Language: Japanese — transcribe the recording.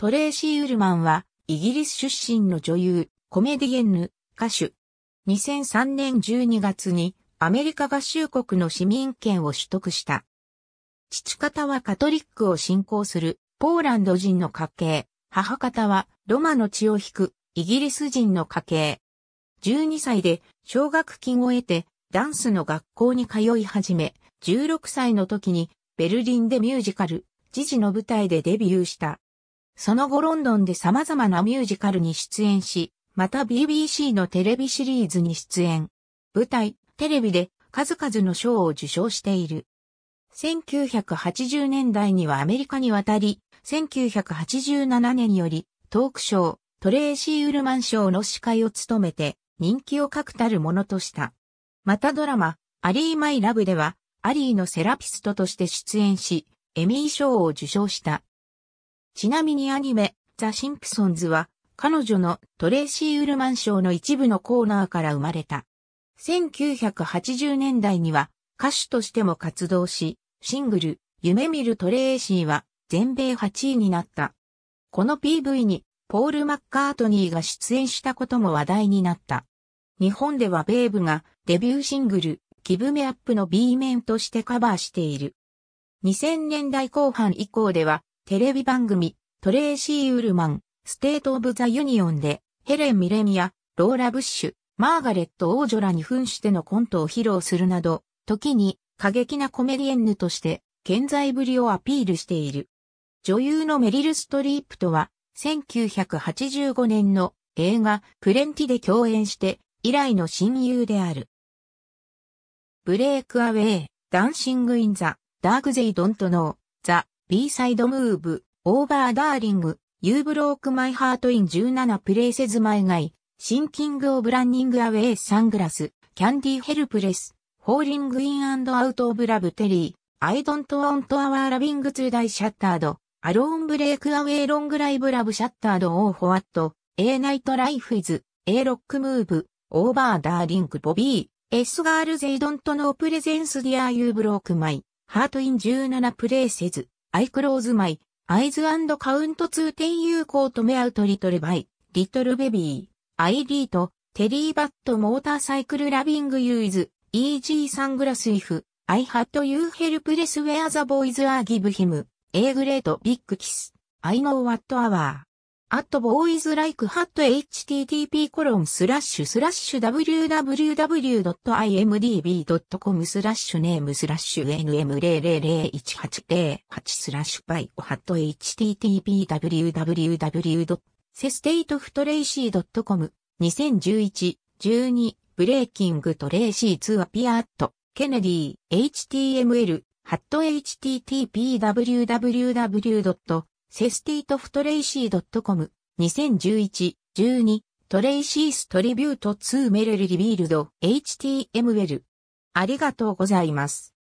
トレーシー・ウルマンは、イギリス出身の女優、コメディエンヌ、歌手。2003年12月に、アメリカ合衆国の市民権を取得した。父方はカトリックを信仰する、ポーランド人の家系。母方は、ロマの血を引く、イギリス人の家系。12歳で、奨学金を得て、ダンスの学校に通い始め、16歳の時に、ベルリンでミュージカル、ジ事の舞台でデビューした。その後ロンドンで様々なミュージカルに出演し、また BBC のテレビシリーズに出演。舞台、テレビで数々の賞を受賞している。1980年代にはアメリカに渡り、1987年よりトークショー、トレーシー・ウルマン賞の司会を務めて人気を確たるものとした。またドラマ、アリー・マイ・ラブでは、アリーのセラピストとして出演し、エミー賞を受賞した。ちなみにアニメ、ザ・シンプソンズは、彼女のトレーシー・ウルマン賞の一部のコーナーから生まれた。1980年代には歌手としても活動し、シングル、夢見るトレーシーは全米8位になった。この PV にポール・マッカートニーが出演したことも話題になった。日本ではベーブがデビューシングル、ギブメアップの B 面としてカバーしている。2000年代後半以降ではテレビ番組、トレーシー・ウルマン、ステート・オブ・ザ・ユニオンで、ヘレン・ミレニア、ローラ・ブッシュ、マーガレット王女らに扮してのコントを披露するなど、時に過激なコメディエンヌとして、健在ぶりをアピールしている。女優のメリル・ストリープとは、1985年の映画、プレンティで共演して、以来の親友である。ブレイクアウェイ、ダンシング・イン・ザ・ダーク・ゼイ・ドント・ノー、ザ・ B サイドムーブ、オーバーダーリング、You broke my heart in 17 places my guy, thinking of running away サングラス、Candy helpless, falling in and out of love Terry, I don't want our loving to die shattered, alone break away long live love shattered oh what, A night life is, A rock move, over darling Bobby, S girls I don't know presence dear you broke my, heart in 17 places, アイクローズマイ、アイズカウントツー2点有効止めアウトリトルバイ、リトルベビー、アイ i ート、テリーバットモーターサイクルラビングユーズ、イージーサングラスイフ、アイハットユーヘルプレスウェアザボーイズアーギブヒム、エーグレートビッグキス、アイノー w ットアワー。アットボーイズライクハット h t t p コロンスラッシュスラッシュ www.imdb.com スラッシュネームスラッシュ nm000180 スラッシュパイコハット http www. セステイトフトレイシー .com 2011-12ブレイキングトレイシー2アピアットケネディ html ハット http www. セスティートフトレイシー .com 2011-12トレイシーストリビュート2メルリビールド HTML ありがとうございます。